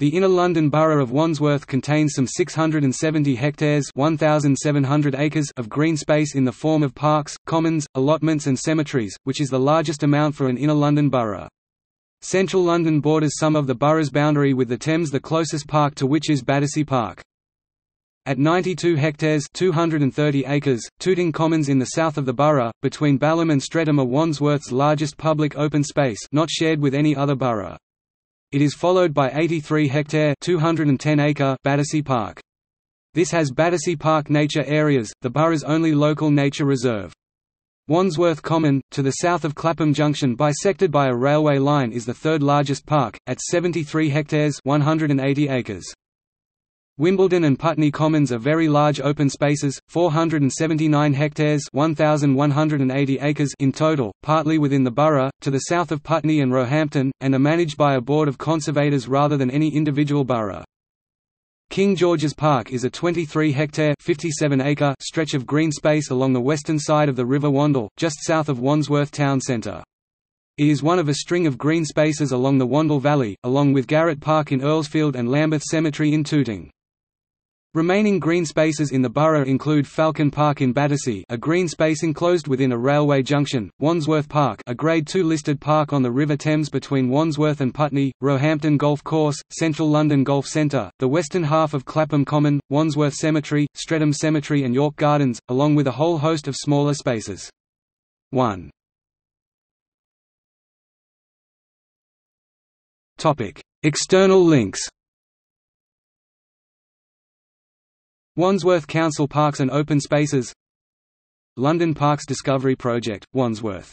The inner London borough of Wandsworth contains some 670 hectares 1,700 acres of green space in the form of parks, commons, allotments and cemeteries, which is the largest amount for an inner London borough. Central London borders some of the borough's boundary with the Thames the closest park to which is Battersea Park. At 92 hectares 230 acres, Tooting Commons in the south of the borough, between Balham and Streatham are Wandsworth's largest public open space not shared with any other borough. It is followed by 83-hectare Battersea Park. This has Battersea Park nature areas, the borough's only local nature reserve. Wandsworth Common, to the south of Clapham Junction bisected by a railway line is the third largest park, at 73 hectares 180 acres. Wimbledon and Putney Commons are very large open spaces, 479 hectares 1,180 acres in total, partly within the borough, to the south of Putney and Roehampton, and are managed by a board of conservators rather than any individual borough. King George's Park is a 23-hectare (57-acre) stretch of green space along the western side of the River Wandle, just south of Wandsworth town centre. It is one of a string of green spaces along the Wandle Valley, along with Garrett Park in Earlsfield and Lambeth Cemetery in Tooting. Remaining green spaces in the borough include Falcon Park in Battersea a green space enclosed within a railway junction, Wandsworth Park a Grade II listed park on the River Thames between Wandsworth and Putney, Roehampton Golf Course, Central London Golf Centre, the western half of Clapham Common, Wandsworth Cemetery, Streatham Cemetery and York Gardens, along with a whole host of smaller spaces. 1. External links Wandsworth Council Parks and Open Spaces London Parks Discovery Project, Wandsworth